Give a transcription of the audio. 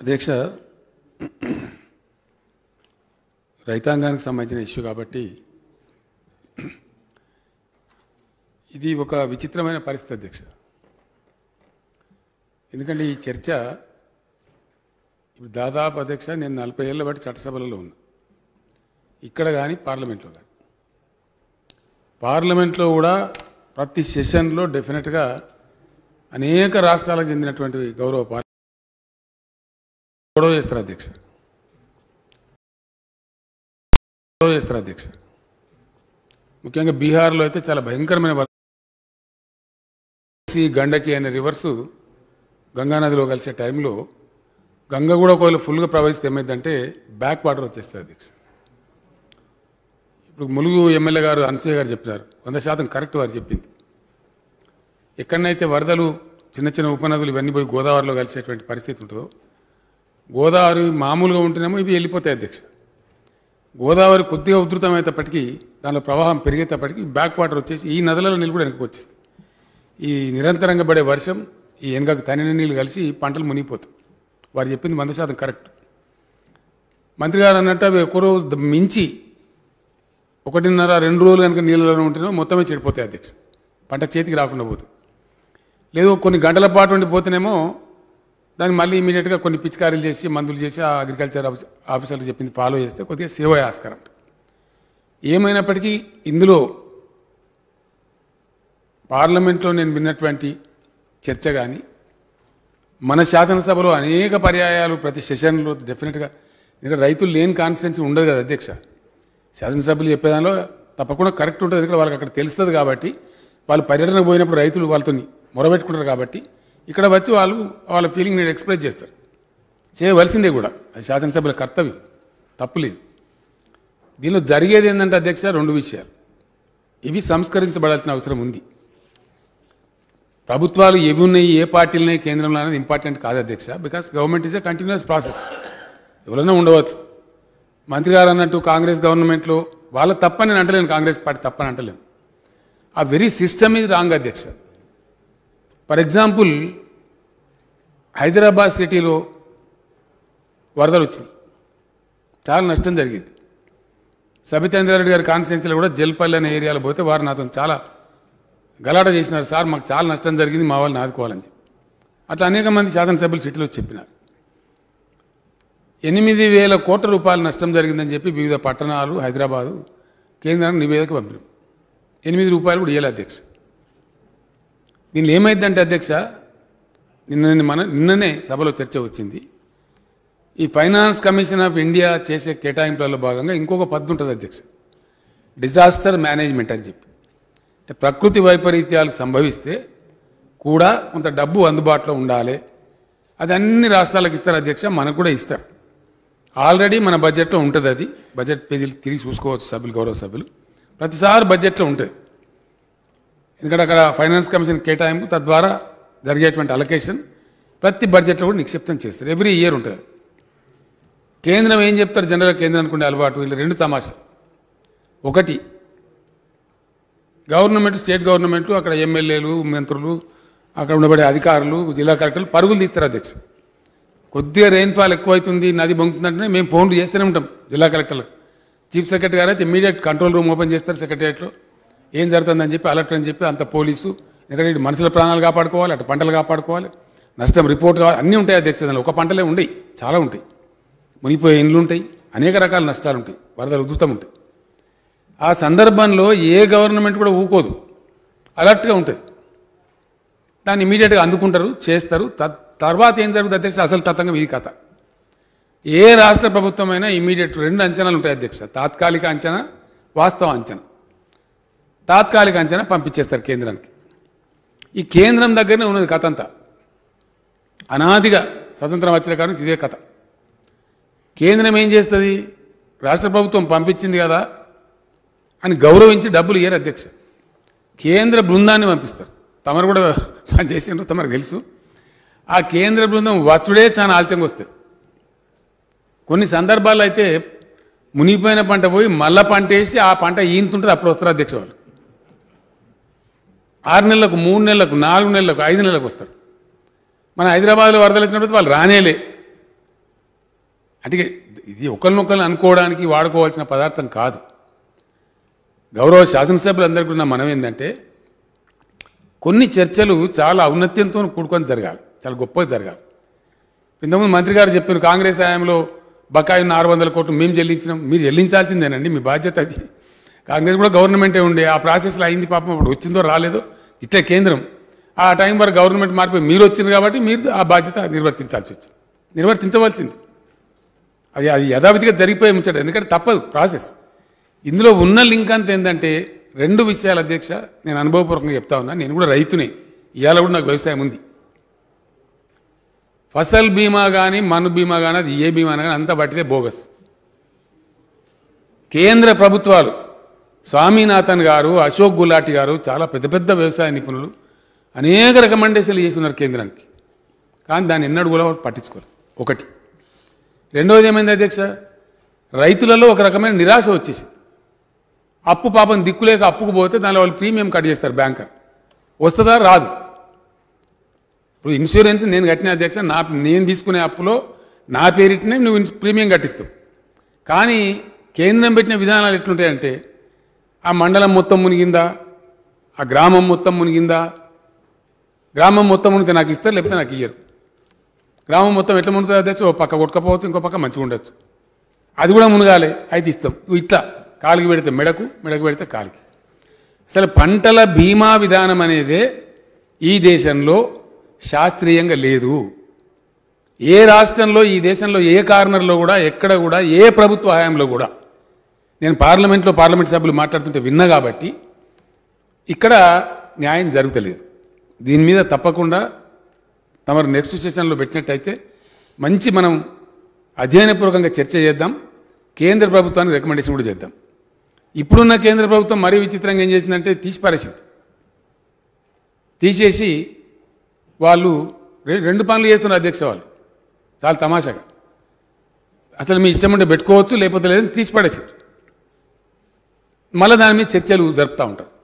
అధ్యక్ష రైతాంగానికి సంబంధించిన ఇష్యూ కాబట్టి ఇది ఒక విచిత్రమైన పరిస్థితి అధ్యక్ష ఎందుకంటే ఈ చర్చ ఇప్పుడు దాదాపు అధ్యక్ష నేను నలభై ఏళ్ళ బట్టి చట్టసభలలో ఉన్నా ఇక్కడ కానీ పార్లమెంట్లో కానీ పార్లమెంట్లో కూడా ప్రతి సెషన్లో డెఫినెట్గా అనేక రాష్ట్రాలకు చెందినటువంటి గౌరవ గొడవ చేస్తాను అధ్యక్ష గొడవ అధ్యక్ష ముఖ్యంగా బీహార్లో అయితే చాలా భయంకరమైన గండకి అనే రివర్సు గంగానదిలో కలిసే టైంలో గంగ కూడా ఒకవేళ ఫుల్గా ప్రవహిస్తే ఏమైందంటే బ్యాక్ వాటర్ వచ్చేస్తుంది అధ్యక్ష ఇప్పుడు ములుగు ఎమ్మెల్యే గారు అనసూయ గారు చెప్పినారు వంద శాతం కరెక్ట్ వారు చెప్పింది ఎక్కడనైతే వరదలు చిన్న చిన్న ఉపనదులు ఇవన్నీ పోయి గోదావరిలో కలిసేటువంటి పరిస్థితి ఉంటుందో గోదావరి మామూలుగా ఉంటేనేమో ఇవి వెళ్ళిపోతాయి అధ్యక్ష గోదావరి కొద్దిగా ఉధృతమైనప్పటికీ దానిలో ప్రవాహం పెరిగేటప్పటికీ బ్యాక్ వాటర్ వచ్చేసి ఈ నదులలో నీళ్ళు కూడా వెనక్కి వచ్చేస్తాయి ఈ నిరంతరంగా పడే వర్షం ఈ వెనకకు తని నీళ్ళు కలిసి పంటలు మునిగిపోతాయి వారు చెప్పింది వంద శాతం కరెక్ట్ మంత్రి గారు అన్నట్టు అవి ఒక రోజు మించి ఒకటిన్నర రెండు రోజులు కనుక నీళ్ళలో ఉంటేనో మొత్తమే చెడిపోతాయి అధ్యక్ష పంట చేతికి రాకుండా పోతుంది లేదు కొన్ని గంటల పాటు ఉండిపోతేనేమో దానికి మళ్ళీ ఇమీడియట్గా కొన్ని పిచికారీలు చేసి మందులు చేసి ఆ అగ్రికల్చర్ ఆఫీసర్లు చెప్పింది ఫాలో చేస్తే కొద్దిగా సేవ ఆస్కారం ఏమైనప్పటికీ ఇందులో పార్లమెంట్లో నేను విన్నటువంటి చర్చ కానీ మన శాసనసభలో అనేక పర్యాయాలు ప్రతి సెషన్లో డెఫినెట్గా ఎందుకంటే రైతులు లేని కాన్స్టిట్యున్సీ ఉండదు కదా అధ్యక్ష శాసనసభ్యులు చెప్పేదానిలో తప్పకుండా కరెక్ట్ ఉంటుంది ఎందుకంటే వాళ్ళకి అక్కడ తెలుస్తుంది కాబట్టి వాళ్ళు పర్యటనకు పోయినప్పుడు రైతులు వాళ్ళతో మొరబెట్టుకుంటారు కాబట్టి ఇక్కడ వచ్చి వాళ్ళు వాళ్ళ ఫీలింగ్ నేను ఎక్స్ప్రెస్ చేస్తారు చేయవలసిందే కూడా అది శాసనసభ్యుల కర్తవ్యం తప్పులేదు దీనిలో జరిగేది ఏంటంటే అధ్యక్ష రెండు విషయాలు ఇవి సంస్కరించబడాల్సిన అవసరం ఉంది ప్రభుత్వాలు ఏవి ఉన్నాయి ఏ పార్టీలు ఉన్నాయి కేంద్రంలో అనేది ఇంపార్టెంట్ కాదు అధ్యక్ష because government is a continuous process ఎవరైనా ఉండవచ్చు మంత్రి గారు అన్నట్టు కాంగ్రెస్ గవర్నమెంట్లో వాళ్ళ తప్పని అంటలేను కాంగ్రెస్ పార్టీ తప్పని అంటలేను ఆ వెరీ సిస్టమ్ ఇది రాంగ్ అధ్యక్ష ఫర్ ఎగ్జాంపుల్ హైదరాబాద్ సిటీలో వరదలు వచ్చినాయి చాలా నష్టం జరిగింది సబితేంద్రారెడ్డి గారి కాన్స్టిట్యున్సీలో కూడా జల్పల్లి అనే ఏరియాలో పోతే వారు నాతో చాలా గలాట చేసినారు సార్ మాకు చాలా నష్టం జరిగింది మా వాళ్ళని ఆదుకోవాలని చెప్పి అట్లా అనేక మంది శాసనసభ్యులు సిటీలో చెప్పినారు ఎనిమిది వేల కోట్ల రూపాయల నష్టం జరిగిందని చెప్పి వివిధ పట్టణాలు హైదరాబాదు కేంద్రాన్ని నివేదిక పంపినాం ఎనిమిది రూపాయలు కూడా ఇయ్యాలి అధ్యక్ష దీనిలో ఏమైందంటే అధ్యక్ష నిన్న మన నిన్ననే సభలో చర్చ వచ్చింది ఈ ఫైనాన్స్ కమిషన్ ఆఫ్ ఇండియా చేసే కేటాయింపులలో భాగంగా ఇంకొక పద్ధతి ఉంటుంది అధ్యక్ష డిజాస్టర్ మేనేజ్మెంట్ అని చెప్పి అంటే ప్రకృతి వైపరీత్యాలు సంభవిస్తే కూడా కొంత డబ్బు అందుబాటులో ఉండాలి అది అన్ని రాష్ట్రాలకు ఇస్తారు అధ్యక్ష మనకు కూడా ఇస్తారు ఆల్రెడీ మన బడ్జెట్లో ఉంటుంది అది బడ్జెట్ పేజీలు తిరిగి చూసుకోవచ్చు సభ్యులు గౌరవ సభ్యులు ప్రతిసారి బడ్జెట్లో ఉంటుంది ఎందుకంటే అక్కడ ఫైనాన్స్ కమిషన్ కేటాయింపు తద్వారా జరిగేటువంటి అలొకేషన్ ప్రతి బడ్జెట్లో కూడా నిక్షిప్తం చేస్తారు ఎవ్రీ ఇయర్ ఉంటుంది కేంద్రం ఏం చెప్తారు జనరల్ కేంద్రం అనుకునే అలవాటు వీళ్ళు రెండు తమాషా ఒకటి గవర్నమెంట్ స్టేట్ గవర్నమెంట్లు అక్కడ ఎమ్మెల్యేలు మంత్రులు అక్కడ ఉండబడే అధికారులు జిల్లా కలెక్టర్లు పరుగులు తీస్తారు అధ్యక్ష కొద్దిగా రెయిన్ఫాల్ ఎక్కువైతుంది నది బొంగుతుందంటే మేము ఫోన్లు చేస్తూనే ఉంటాం జిల్లా కలెక్టర్లకు చీఫ్ సెక్రటరీ గారు అయితే ఇమీడియట్ కంట్రోల్ రూమ్ ఓపెన్ చేస్తారు సెక్రటరియట్లో ఏం జరుగుతుందని చెప్పి అలర్ట్ అని చెప్పి అంత పోలీసు ఎందుకంటే ఇటు మనుషుల ప్రాణాలు కాపాడుకోవాలి అటు పంటలు కాపాడుకోవాలి నష్టం రిపోర్ట్ కావాలి అన్నీ ఉంటాయి అధ్యక్ష ఒక పంటలే ఉండయి చాలా ఉంటాయి మునిగిపోయే ఇండ్లు ఉంటాయి అనేక రకాల నష్టాలు ఉంటాయి వరదలు ఉధృతం ఉంటాయి ఆ సందర్భంలో ఏ గవర్నమెంట్ కూడా ఊకోదు అలర్ట్గా ఉంటుంది దాన్ని ఇమీడియట్గా అందుకుంటారు చేస్తారు తర్వాత ఏం జరుగుతుంది అధ్యక్ష అసలు తతంగం ఇది కథ ఏ రాష్ట్ర ప్రభుత్వమైనా ఇమీడియట్ రెండు అంచనాలు ఉంటాయి అధ్యక్ష తాత్కాలిక అంచనా వాస్తవ అంచనా తాత్కాలిక అంచనా పంపించేస్తారు కేంద్రానికి ఈ కేంద్రం దగ్గరనే ఉన్నది కథ అంతా అనాదిగా స్వతంత్రం వచ్చిన కారణం ఇదే కథ కేంద్రం ఏం చేస్తుంది రాష్ట్ర ప్రభుత్వం పంపించింది కదా అని గౌరవించి డబ్బులు ఇయ్యారు అధ్యక్ష కేంద్ర బృందాన్ని పంపిస్తారు తమరు కూడా పనిచేసినారు తమరు తెలుసు ఆ కేంద్ర బృందం వచ్చుడే చాలా ఆలస్యంగా వస్తుంది కొన్ని సందర్భాల్లో అయితే మునిగిపోయిన పంట పోయి మళ్ళా పంట వేసి ఆ పంట ఈంతుంటుంది అప్పుడు వస్తారు అధ్యక్ష వాళ్ళు ఆరు నెలలకు మూడు నెలలకు నాలుగు నెలలకు ఐదు నెలలకు వస్తారు మన హైదరాబాద్లో వరదలు వచ్చినప్పుడు వాళ్ళు రానేలే అంటే ఇది ఒకరినొకరిని అనుకోవడానికి వాడుకోవాల్సిన పదార్థం కాదు గౌరవ శాసనసభ్యులందరికీ ఉన్న మనం ఏంటంటే కొన్ని చర్చలు చాలా ఔన్నత్యంతో కూడుకొని జరగాలి చాలా గొప్పగా జరగాలి ఇంతకుముందు మంత్రి గారు చెప్పారు కాంగ్రెస్ హయాంలో బకాయి ఉన్న ఆరు వందల కోట్లు మేము చెల్లించినాం మీరు చెల్లించాల్సిందేనండి మీ బాధ్యత అది కాంగ్రెస్ కూడా గవర్నమెంటే ఉండే ఆ ప్రాసెస్లో అయింది పాపం ఇప్పుడు వచ్చిందో రాలేదో ఇట్లే కేంద్రం ఆ టైం వరకు గవర్నమెంట్ మారిపోయి మీరు వచ్చింది కాబట్టి మీరు ఆ బాధ్యత నిర్వర్తించాల్సి వచ్చింది నిర్వర్తించవలసింది అది అది యథావిధిగా జరిగిపోయి ఉంచాడు ఎందుకంటే తప్పదు ప్రాసెస్ ఇందులో ఉన్న లింక్ అంత ఏంటంటే రెండు విషయాలు అధ్యక్ష నేను అనుభవపూర్వకంగా చెప్తా ఉన్నా నేను కూడా రైతునే ఇవాళ కూడా నాకు వ్యవసాయం ఉంది ఫసల్ బీమా కానీ మను బీమా కానీ అది ఏ బీమా కానీ అంతా బట్టిదే బోగస్ కేంద్ర ప్రభుత్వాలు స్వామినాథన్ గారు అశోక్ గులాటి గారు చాలా పెద్ద పెద్ద వ్యవసాయ నిపుణులు అనేక రికమెండేషన్లు చేస్తున్నారు కేంద్రానికి కానీ దాన్ని ఎన్నడూ కూడా పట్టించుకోలేదు ఒకటి రెండవది ఏమైంది అధ్యక్ష రైతులలో ఒక రకమైన నిరాశ వచ్చేసి అప్పు పాపం దిక్కులేక అప్పుకు పోతే దానిలో వాళ్ళు ప్రీమియం కట్ చేస్తారు బ్యాంకర్ వస్తుందా రాదు ఇప్పుడు ఇన్సూరెన్స్ నేను కట్టిన అధ్యక్ష నా నేను తీసుకునే అప్పులో నా పేరిటనే నువ్వు ప్రీమియం కట్టిస్తావు కానీ కేంద్రం పెట్టిన విధానాలు ఎట్లుంటాయంటే ఆ మండలం మొత్తం మునిగిందా ఆ గ్రామం మొత్తం మునిగిందా గ్రామం మొత్తం మునిగితే నాకు ఇస్తారు లేకపోతే నాకు ఇయ్యరు గ్రామం మొత్తం ఎట్లా మునుగుతుంది అధ్యక్ష ఓ పక్క కొట్టుకపోవచ్చు ఇంకో పక్క మంచిగా ఉండొచ్చు అది కూడా మునగాలి అయితే ఇస్తాం ఇట్లా కాలుకి పెడితే మెడకు మెడకు పెడితే కాలికి అసలు పంటల బీమా విధానం అనేదే ఈ దేశంలో శాస్త్రీయంగా లేదు ఏ రాష్ట్రంలో ఈ దేశంలో ఏ కార్నర్లో కూడా ఎక్కడ కూడా ఏ ప్రభుత్వ హయాంలో కూడా నేను పార్లమెంట్లో పార్లమెంట్ సభ్యులు మాట్లాడుతుంటే విన్నా కాబట్టి ఇక్కడ న్యాయం జరుగుతలేదు దీని మీద తప్పకుండా తమరు నెక్స్ట్ సెషన్లో పెట్టినట్టయితే మంచి మనం అధ్యయనపూర్వకంగా చర్చ చేద్దాం కేంద్ర ప్రభుత్వానికి రికమెండేషన్ కూడా చేద్దాం ఇప్పుడున్న కేంద్ర ప్రభుత్వం మరీ విచిత్రంగా ఏం చేసిందంటే తీసి పారేసింది తీసేసి వాళ్ళు రెండు పనులు చేస్తున్నారు అధ్యక్ష వాళ్ళు చాలా తమాషాగా అసలు మీ ఇష్టం ఉంటే పెట్టుకోవచ్చు లేకపోతే లేదని తీసి పడేసారు మళ్ళీ దాని మీద చర్చలు జరుపుతూ ఉంటారు